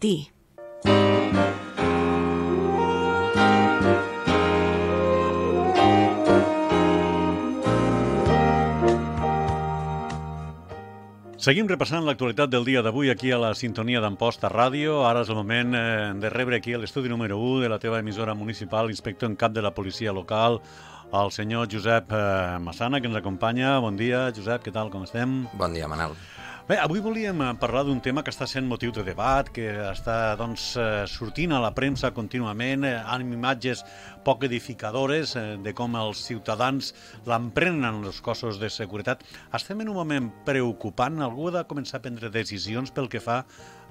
ti. Seguim repassant l'actualitat del dia d'avui aquí a la sintonia d'Amposta Ràdio. Ara és el moment eh, de rebre aquí a l'estudi número 1 de la teva emissora municipal, inspector en cap de la policia local, el senyor Josep eh, Massana, que ens acompanya. Bon dia, Josep, què tal, com estem? Bon dia, Manel. Bé, avui volíem eh, parlar d'un tema que està sent motiu de debat, que està doncs, eh, sortint a la premsa contínuament, eh, amb imatges poc edificadores de com els ciutadans l'emprenen els cossos de seguretat. Estem en un moment preocupant. Algú ha de començar a prendre decisions pel que fa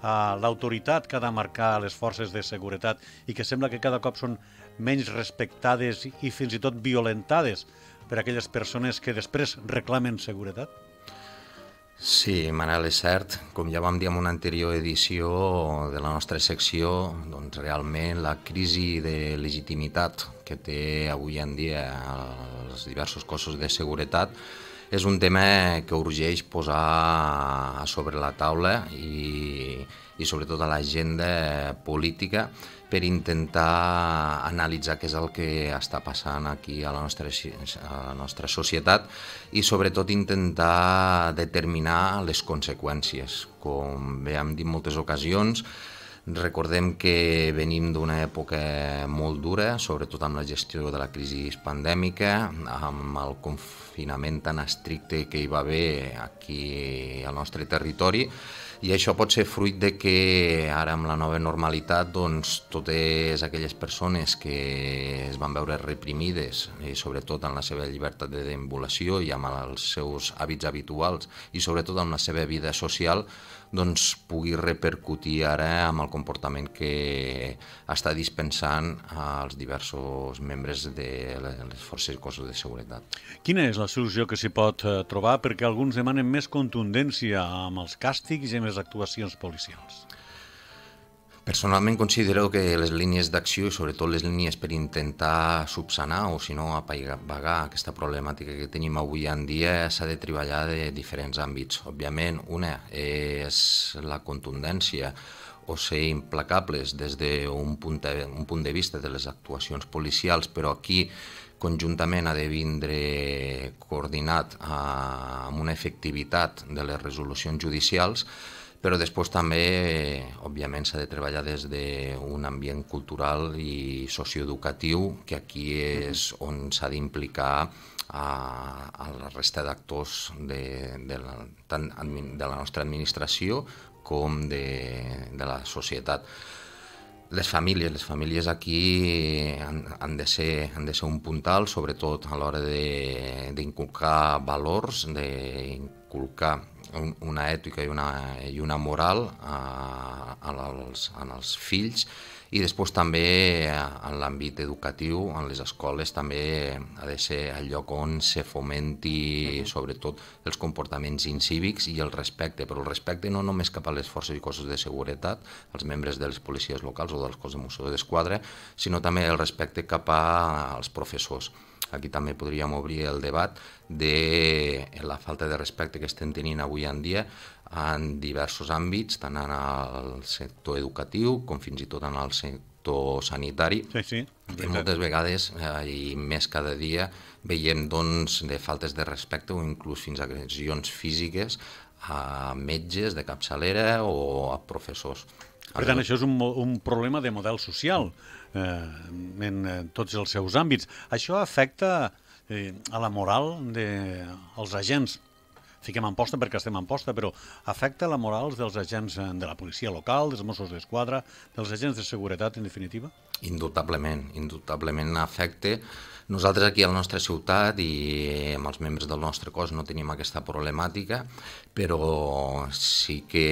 a l'autoritat que ha de marcar les forces de seguretat i que sembla que cada cop són menys respectades i fins i tot violentades per aquelles persones que després reclamen seguretat? Sí, Manel, és cert. Com ja vam dir en una anterior edició de la nostra secció, doncs realment la crisi de legitimitat que té avui en dia els diversos cossos de seguretat és un tema que urgeix posar sobre la taula i, i sobretot a l'agenda política per intentar analitzar què és el que està passant aquí a la, nostra, a la nostra societat i sobretot intentar determinar les conseqüències. Com bé hem dit moltes ocasions, Recordem que venim d'una època molt dura, sobretot amb la gestió de la crisi pandèmica, amb el confinament tan estricte que hi va haver aquí al nostre territori, i això pot ser fruit de que ara amb la nova normalitat doncs, totes aquelles persones que es van veure reprimides i eh, sobretot en la seva llibertat de deambulació i amb els seus hàbits habituals i sobretot amb la seva vida social doncs, pugui repercutir ara amb el comportament que està dispensant als diversos membres de les forces i cossos de seguretat. Quina és la solució que s'hi pot eh, trobar? Perquè alguns demanen més contundència amb els càstigs i amb les actuacions policials. Personalment considero que les línies d'acció i sobretot les línies per intentar subsanar o si no apagar aquesta problemàtica que tenim avui en dia s'ha de treballar de diferents àmbits. Òbviament una és la contundència o ser implacables des d'un punt, de, un punt de vista de les actuacions policials, però aquí conjuntament ha de vindre coordinat eh, amb una efectivitat de les resolucions judicials, però després també, eh, òbviament, s'ha de treballar des d'un ambient cultural i socioeducatiu, que aquí és on s'ha d'implicar a, a la resta d'actors de, de, la, tant de la nostra administració com de, de la societat. Les famílies, les famílies aquí eh, han, han, de ser, han de ser un puntal, sobretot a l'hora d'inculcar valors, d'inculcar una ètica i una, i una moral eh, en, els, en els fills i després també eh, en l'àmbit educatiu, en les escoles també ha de ser el lloc on se fomenti sobretot els comportaments incívics i el respecte, però el respecte no només cap a les forces i cossos de seguretat, els membres de les policies locals o dels cossos de Mossos d'Esquadra, sinó també el respecte cap als professors aquí també podríem obrir el debat de la falta de respecte que estem tenint avui en dia en diversos àmbits, tant en el sector educatiu com fins i tot en el sector sanitari. Sí, sí. I moltes vegades, eh, i més cada dia, veiem doncs, de faltes de respecte o inclús fins a agressions físiques a metges de capçalera o a professors. Per tant, això és un, un problema de model social eh, en eh, tots els seus àmbits. Això afecta eh, a la moral dels de, agents fiquem en posta perquè estem en posta, però afecta la moral dels agents eh, de la policia local, dels Mossos d'Esquadra, dels agents de seguretat, en definitiva? Indubtablement, indubtablement afecta. Nosaltres aquí a la nostra ciutat i eh, amb els membres del nostre cos no tenim aquesta problemàtica, però sí que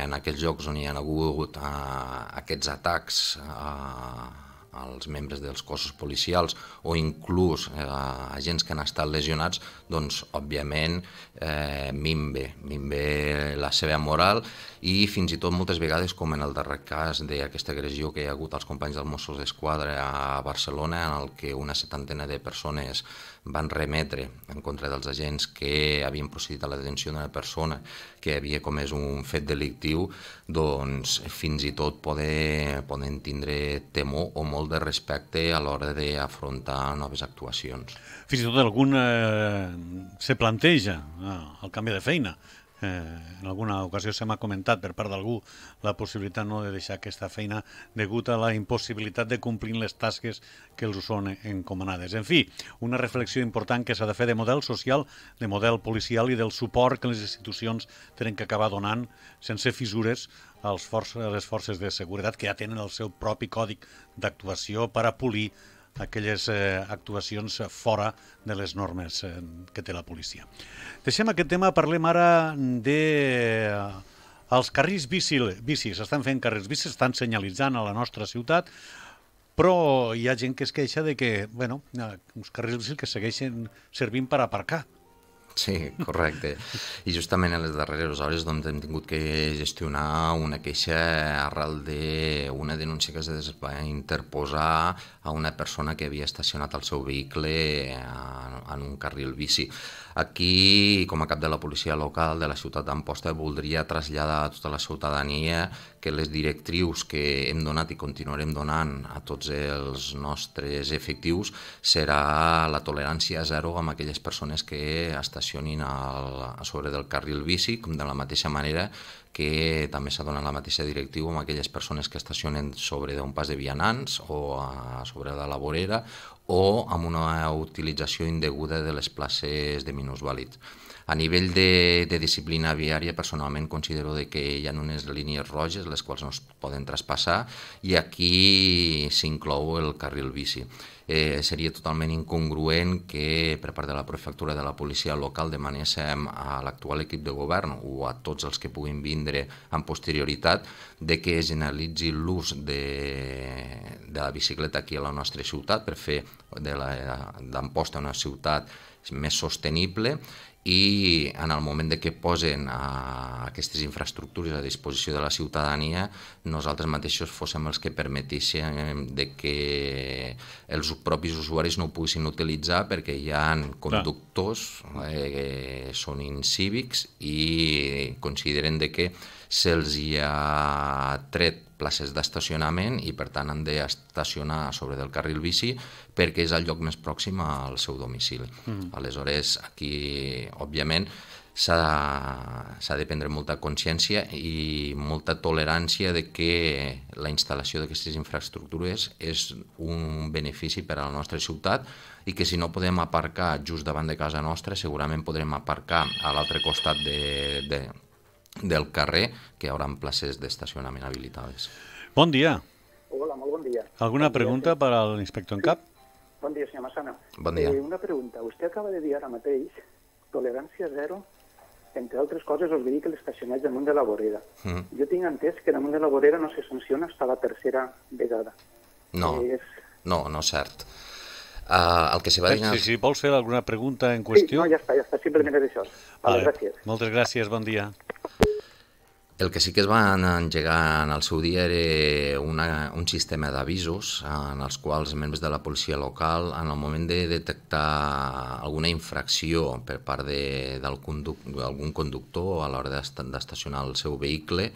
en aquells llocs on hi ha hagut uh, aquests atacs uh, als membres dels cossos policials o inclús eh, agents que han estat lesionats, doncs, òbviament, eh, minve, minve la seva moral i fins i tot moltes vegades, com en el darrer cas d'aquesta agressió que hi ha hagut als companys dels Mossos d'Esquadra a Barcelona, en el que una setantena de persones van remetre en contra dels agents que havien procedit a la detenció d'una persona que havia comès un fet delictiu, doncs fins i tot poder, poden tindre temor o molt molt de respecte a l'hora d'afrontar noves actuacions. Fins i tot algun eh, se planteja eh, el canvi de feina. Eh, en alguna ocasió se m'ha comentat per part d'algú la possibilitat no de deixar aquesta feina degut a la impossibilitat de complir les tasques que els són encomanades. En fi, una reflexió important que s'ha de fer de model social, de model policial i del suport que les institucions tenen que acabar donant sense fissures als forces, a les forces de seguretat que ja tenen el seu propi còdic d'actuació per a polir aquelles eh, actuacions fora de les normes eh, que té la policia. Deixem aquest tema, parlem ara de... Eh, els carrils bici, bicis, estan fent carrils bici, estan senyalitzant a la nostra ciutat, però hi ha gent que es queixa de que, bueno, eh, uns carrils bici que segueixen servint per aparcar Sí, correcte. I justament a les darreres hores doncs, hem tingut que gestionar una queixa arrel d'una denúncia que es va interposar a una persona que havia estacionat el seu vehicle en un carril bici. Aquí, com a cap de la policia local de la ciutat d'Amposta, voldria traslladar a tota la ciutadania que les directrius que hem donat i continuarem donant a tots els nostres efectius serà la tolerància zero amb aquelles persones que estacionen estacionin al, a sobre del carril bici, com de la mateixa manera que també s'ha donat la mateixa directiu amb aquelles persones que estacionen sobre d'un pas de vianants o a sobre de la vorera o amb una utilització indeguda de les places de minusvàlids. A nivell de, de disciplina viària, personalment considero de que hi ha unes línies roges les quals no es poden traspassar i aquí s'inclou el carril bici. Eh, seria totalment incongruent que per part de la prefectura de la policia local demanéssim a l'actual equip de govern o a tots els que puguin vindre tindre amb posterioritat de que es generalitzi l'ús de, de la bicicleta aquí a la nostra ciutat per fer d'Amposta una ciutat és més sostenible i en el moment de que posen a eh, aquestes infraestructures a disposició de la ciutadania, nosaltres mateixos fóssim els que permetíssim eh, de que els propis usuaris no ho poguessin utilitzar perquè hi ha conductors eh, que són incívics i consideren de que se'ls hi ha tret places d'estacionament i per tant han d'estacionar sobre del carril bici perquè és el lloc més pròxim al seu domicili. Mm. Aleshores, aquí, òbviament, s'ha de, de prendre molta consciència i molta tolerància de que la instal·lació d'aquestes infraestructures és un benefici per a la nostra ciutat i que si no podem aparcar just davant de casa nostra segurament podrem aparcar a l'altre costat de, de, del carrer, que hi haurà places d'estacionament habilitades. Bon dia. Hola, molt bon dia. Alguna bon pregunta dia, per al l'inspector en cap? Bon dia, senyor Massana. Bon dia. Eh, una pregunta. Vostè acaba de dir ara mateix tolerància zero entre altres coses, els vehicles estacionats damunt de la vorera. Mm. Jo tinc entès que damunt de la vorera no se sanciona fins a la tercera vegada. No, és... no, no és cert. Uh, el que se va eh, dir... Sí, si vols fer alguna pregunta en qüestió... Sí, no, ja està, ja està, simplement és això. Vale, vale. Gràcies. Moltes gràcies, bon dia. El que sí que es van engegar en el seu dia era una, un sistema d'avisos en els quals membres de la policia local, en el moment de detectar alguna infracció per part d'algun conduc, conductor a l'hora d'estacionar el seu vehicle,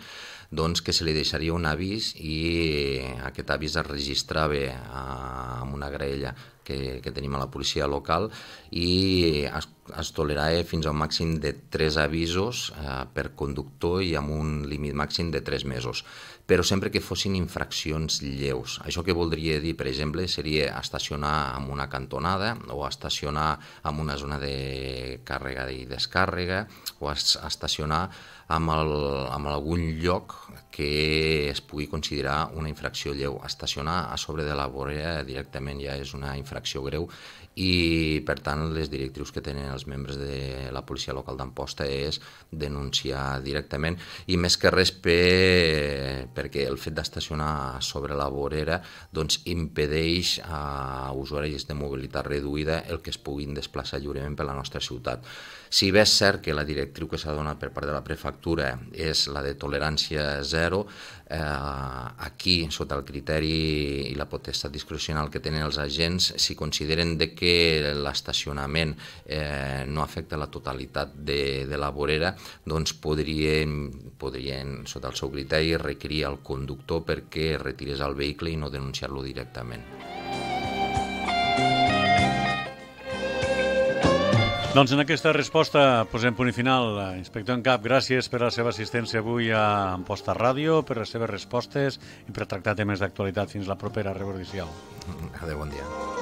doncs que se li deixaria un avís i aquest avís es registrava eh, amb una grella que, que tenim a la policia local i es, es tolerava fins a un màxim de 3 avisos eh, per conductor i amb un límit màxim de 3 mesos, però sempre que fossin infraccions lleus. Això que voldria dir, per exemple, seria estacionar en una cantonada o estacionar en una zona de càrrega i descàrrega o estacionar amb, el, amb algun lloc que es pugui considerar una infracció lleu. Estacionar a sobre de la vorera directament ja és una infracció infracció greu i, per tant, les directrius que tenen els membres de la policia local d'Amposta és denunciar directament i més que res per, perquè el fet d'estacionar sobre la vorera doncs, impedeix a usuaris de mobilitat reduïda el que es puguin desplaçar lliurement per la nostra ciutat. Si bé és cert que la directriu que s'ha donat per part de la prefectura és la de tolerància zero, eh, aquí, sota el criteri i la potestat discrecional que tenen els agents, si consideren de que l'estacionament eh, no afecta la totalitat de, de la vorera, doncs podrien, podrien, sota el seu criteri, requerir al conductor perquè retirés el vehicle i no denunciar-lo directament. Doncs en aquesta resposta posem punt i final. Inspector en cap, gràcies per la seva assistència avui a Amposta Ràdio, per les seves respostes i per tractar temes d'actualitat fins la propera reordició. Adéu, bon dia.